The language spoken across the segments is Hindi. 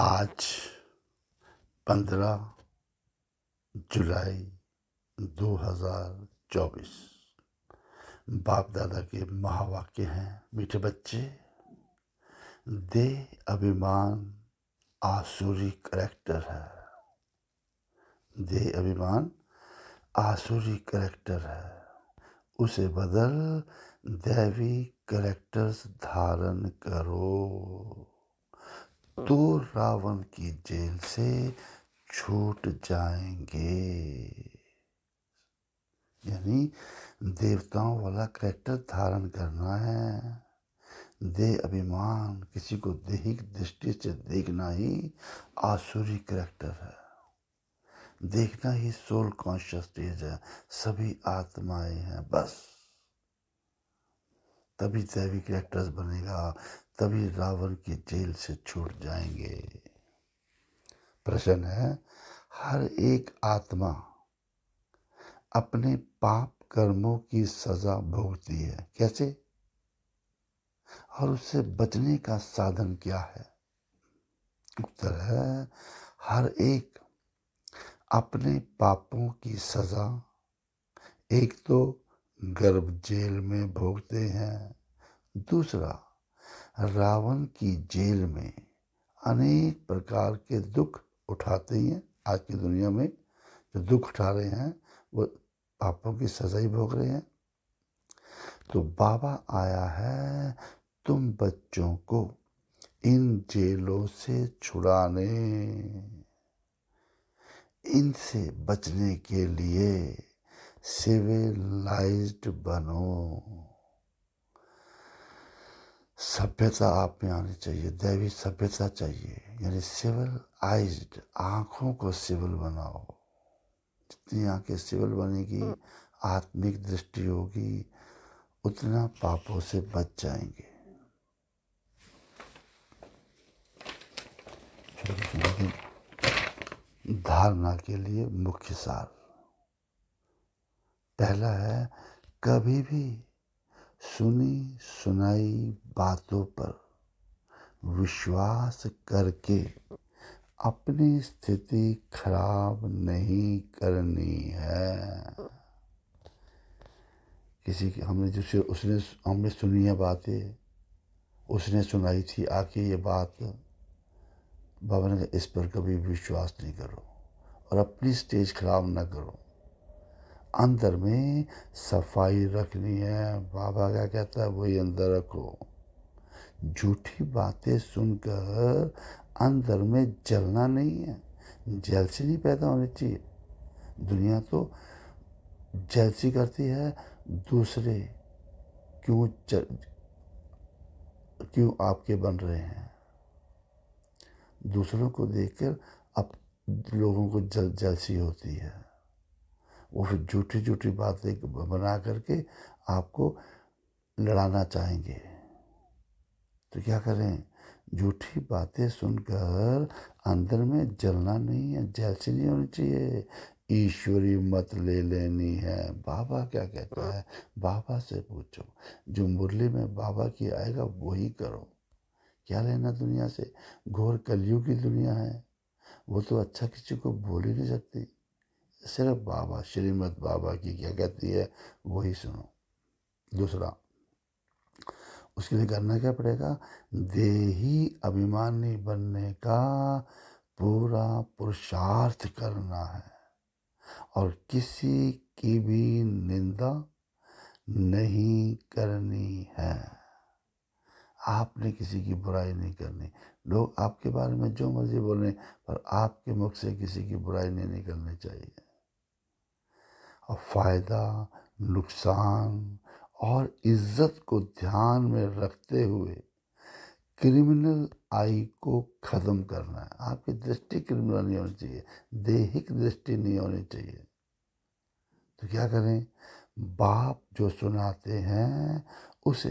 आज पंद्रह जुलाई दो हज़ार चौबीस बाप दादा के महावाक्य हैं मीठे बच्चे दे अभिमान आसुरी करेक्टर है दे अभिमान आसुरी करेक्टर है उसे बदल दैवी करेक्टर्स धारण करो तो रावण की जेल से छूट जाएंगे यानी देवताओं वाला करेक्टर धारण करना है दे अभिमान किसी को देहिक दृष्टि से देखना ही आसुरी करेक्टर है देखना ही सोल कॉन्शियसनेस है सभी आत्माएं हैं बस तभी दैवी करेक्टर्स बनेगा तभी रावण के जेल से छूट जाएंगे प्रश्न है हर एक आत्मा अपने पाप कर्मों की सजा भोगती है कैसे और उससे बचने का साधन क्या है उत्तर है हर एक अपने पापों की सजा एक तो गर्भ जेल में भोगते हैं दूसरा रावण की जेल में अनेक प्रकार के दुख उठाते हैं आज की दुनिया में जो दुख उठा रहे हैं वो पापों की सजा ही भोग रहे हैं तो बाबा आया है तुम बच्चों को इन जेलों से छुड़ाने इनसे बचने के लिए सिविलाइज्ड बनो सभ्यता आप में आनी चाहिए दैवी सभ्यता चाहिए यानी सिविल आइज्ड आँखों को सिविल बनाओ जितनी आँखें सिविल बनेगी हम्म। आत्मिक दृष्टि होगी उतना पापों से बच जाएंगे धारणा के लिए मुख्य सार पहला है कभी भी सुनी सुनाई बातों पर विश्वास करके अपनी स्थिति खराब नहीं करनी है किसी के हमने जिसे उसने हमने सुनी है बातें उसने सुनाई थी आके ये बात बाबा ने कहा इस पर कभी विश्वास नहीं करो और अपनी स्टेज खराब ना करो अंदर में सफाई रखनी है बाबा क्या कहता है वही अंदर रखो झूठी बातें सुनकर अंदर में जलना नहीं है जलसी नहीं पैदा होनी चाहिए दुनिया तो जलसी करती है दूसरे क्यों चल, क्यों आपके बन रहे हैं दूसरों को देखकर अब लोगों को जल जलसी होती है वो फिर झूठी झूठी बातें बना करके आपको लड़ाना चाहेंगे तो क्या करें झूठी बातें सुनकर अंदर में जलना नहीं है जैसी नहीं होनी चाहिए ईश्वरी मत ले लेनी है बाबा क्या कहता है बाबा से पूछो जो मुरली में बाबा की आएगा वही करो क्या लेना दुनिया से घोर कलियुग की दुनिया है वो तो अच्छा किसी को बोल ही नहीं सकती सिर्फ बाबा श्रीमद बाबा की क्या कहती है वही सुनो दूसरा उसके लिए करना क्या पड़ेगा देही अभिमानी बनने का पूरा पुरुषार्थ करना है और किसी की भी निंदा नहीं करनी है आपने किसी की बुराई नहीं करनी लोग आपके बारे में जो मर्ज़ी बोलें पर आपके मुख से किसी की बुराई नहीं निकलनी चाहिए और फ़ायदा नुकसान और इज्जत को ध्यान में रखते हुए क्रिमिनल आई को ख़त्म करना है आपकी दृष्टि क्रिमिनल नहीं होनी चाहिए देहिक दृष्टि नहीं होनी चाहिए तो क्या करें बाप जो सुनाते हैं उसे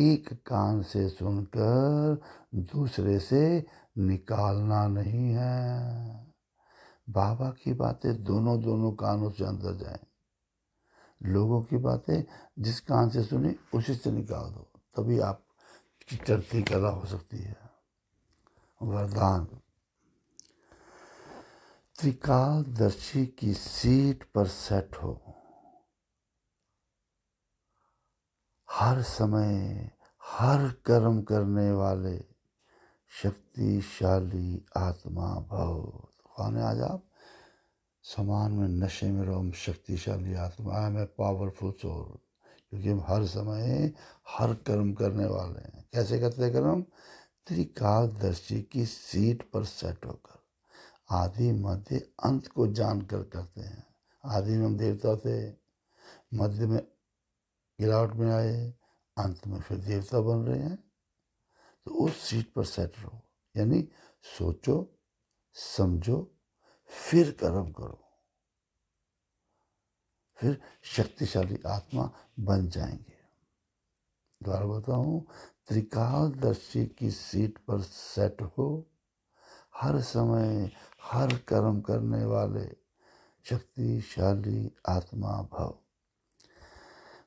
एक कान से सुनकर दूसरे से निकालना नहीं है बाबा की बातें दोनों दोनों कानों से अंदर जाएं लोगों की बातें जिस कान से सुनी उसी से निकाल दो तभी आप की चढ़ती कला हो सकती है वरदान त्रिकालदर्शी की सीट पर सेट हो हर समय हर कर्म करने वाले शक्तिशाली आत्मा भव खान आजाब समान में नशे में रहो शक्तिशाली आत्मा आई एम पावरफुल चोर क्योंकि हम हर समय हर कर्म करने वाले हैं कैसे करते कर्म तेरी कालदर्शी की सीट पर सेट होकर आदि मध्य अंत को जान कर करते हैं आदि में हम देवता थे मध्य में गिरावट में आए अंत में फिर देवता बन रहे हैं तो उस सीट पर सेट रहो यानी सोचो समझो फिर कर्म करो फिर शक्तिशाली आत्मा बन जाएंगे द्वारा बताऊं त्रिकालदर्शी की सीट पर सेट हो हर समय हर कर्म करने वाले शक्तिशाली आत्मा भव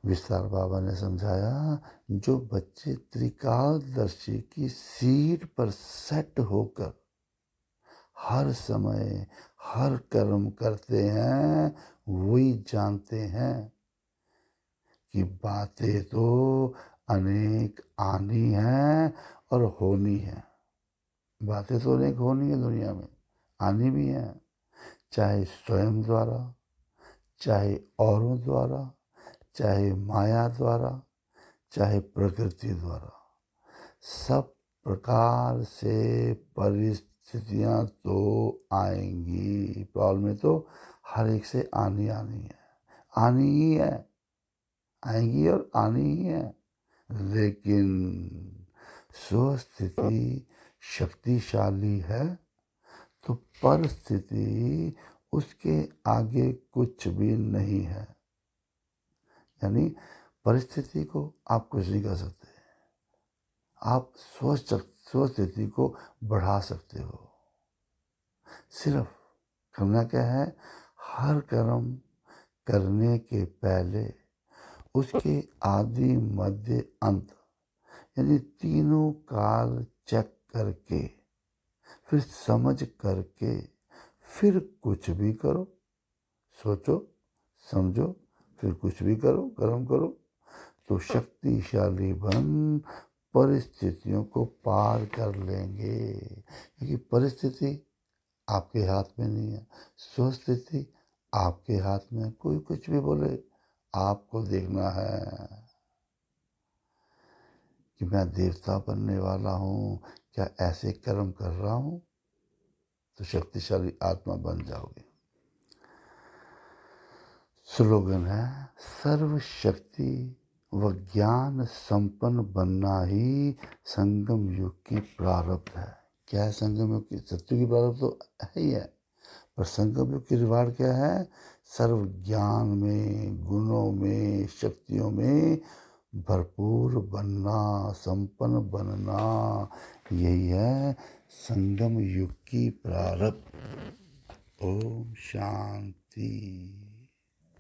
विस्तार बाबा ने समझाया जो बच्चे त्रिकालदर्शी की सीट पर सेट होकर हर समय हर कर्म करते हैं वही जानते हैं कि बातें तो अनेक आनी हैं और होनी है बातें तो अनेक होनी है दुनिया में आनी भी है चाहे स्वयं द्वारा चाहे औरों द्वारा चाहे माया द्वारा चाहे प्रकृति द्वारा सब प्रकार से परिस्थिति स्थितियाँ तो आएंगी प्रॉब्लमें तो हर एक से आनी आनी है आनी ही है आएंगी और आनी ही है लेकिन सो स्थिति शक्तिशाली है तो परिस्थिति उसके आगे कुछ भी नहीं है यानी परिस्थिति को आप कुछ नहीं कर सकते आप सोच सकते स्वस्थिति को बढ़ा सकते हो सिर्फ करना क्या है हर कर्म करने के पहले उसके आदि मध्य अंत यानी तीनों काल चेक करके फिर समझ करके फिर कुछ भी करो सोचो समझो फिर कुछ भी करो कर्म करो तो शक्तिशाली बन परिस्थितियों को पार कर लेंगे क्योंकि परिस्थिति आपके हाथ में नहीं है स्वस्थिति आपके हाथ में कोई कुछ भी बोले आपको देखना है कि मैं देवता बनने वाला हूँ क्या ऐसे कर्म कर रहा हूँ तो शक्तिशाली आत्मा बन जाओगे स्लोगन है सर्वशक्ति व ज्ञान संपन्न बनना ही संगम युग की प्रारब्ध है क्या है संगम युग की सत्यु की प्रारब्ध तो है ही है पर संगम युग की रिवाड़ क्या है सर्व ज्ञान में गुणों में शक्तियों में भरपूर बनना संपन्न बनना यही है संगम युग की प्रारब्ध ओम शांति